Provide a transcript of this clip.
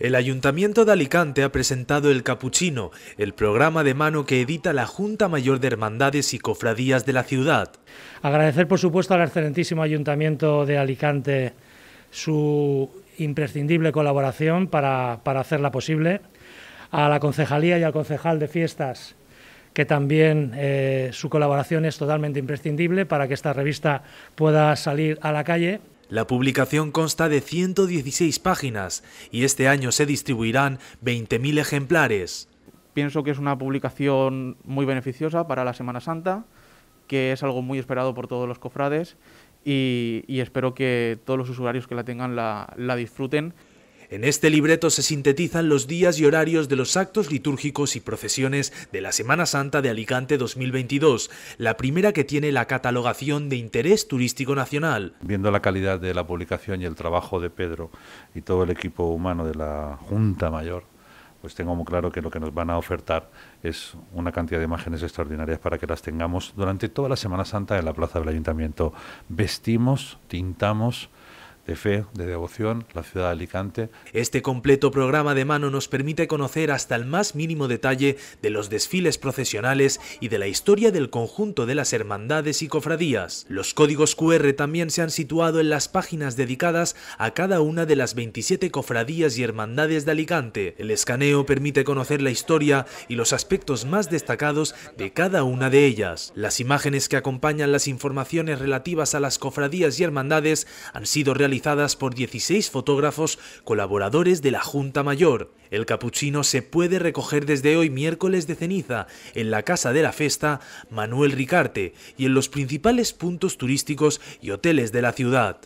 El Ayuntamiento de Alicante ha presentado El Capuchino, el programa de mano que edita la Junta Mayor de Hermandades y Cofradías de la ciudad. Agradecer, por supuesto, al excelentísimo Ayuntamiento de Alicante su imprescindible colaboración para, hacerla posible, a la concejalía y al concejal de fiestas, que también eh, su colaboración es totalmente imprescindible para que esta revista pueda salir a la calle la publicación consta de 116 páginas y este año se distribuirán 20.000 ejemplares. Pienso que es una publicación muy beneficiosa para la Semana Santa, que es algo muy esperado por todos los cofrades y, espero que todos los usuarios que la tengan la disfruten. En este libreto se sintetizan los días y horarios de los actos litúrgicos y procesiones de la Semana Santa de Alicante 2022, la primera que tiene la catalogación de interés turístico nacional. Viendo la calidad de la publicación y el trabajo de Pedro y todo el equipo humano de la Junta Mayor, pues tengo muy claro que lo que nos van a ofertar es una cantidad de imágenes extraordinarias para que las tengamos durante toda la Semana Santa en la Plaza del Ayuntamiento. Vestimos, tintamos, de fe, de devoción, la ciudad de Alicante. Este completo programa de mano nos permite conocer hasta el más mínimo detalle de los desfiles procesionales y de la historia del conjunto de las hermandades y cofradías. Los códigos QR también se han situado en las páginas dedicadas a cada una de las 27 cofradías y hermandades de Alicante. El escaneo permite conocer la historia y los aspectos más destacados de cada una de ellas. Las imágenes que acompañan las informaciones relativas a las cofradías y hermandades han sido realizadas realizadas por 16 fotógrafos colaboradores de la Junta Mayor. El capuchino se puede recoger desde hoy miércoles de ceniza en la Casa de la Festa Manuel Ricarte y en los principales puntos turísticos y hoteles de la ciudad.